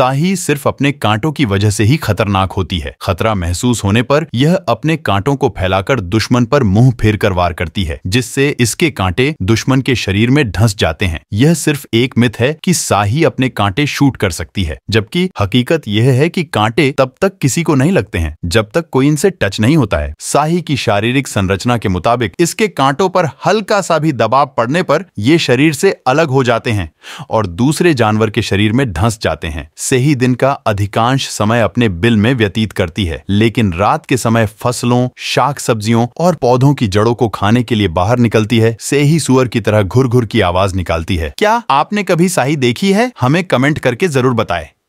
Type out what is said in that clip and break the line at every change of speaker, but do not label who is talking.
साही सिर्फ अपने कांटों की वजह से ही खतरनाक होती है खतरा महसूस होने पर यह अपने कांटों को फैलाकर दुश्मन पर मुंह फेर कर वार करती है जिससे इसके कांटे दुश्मन के शरीर में ढंस जाते हैं यह सिर्फ एक मिथ है कि साही अपने कांटे शूट कर सकती है जबकि हकीकत यह है कि कांटे तब तक किसी को नहीं लगते हैं जब तक कोई इनसे टच नहीं होता है साही की शारीरिक संरचना के मुताबिक इसके कांटों पर हल्का सा भी दबाव पड़ने पर ये शरीर से अलग हो जाते हैं और दूसरे जानवर के शरीर में ढंस जाते हैं से ही दिन का अधिकांश समय अपने बिल में व्यतीत करती है लेकिन रात के समय फसलों शाक सब्जियों और पौधों की जड़ों को खाने के लिए बाहर निकलती है से ही सुअर की तरह घुर घुर की आवाज निकालती है क्या आपने कभी साही देखी है हमें कमेंट करके जरूर बताएं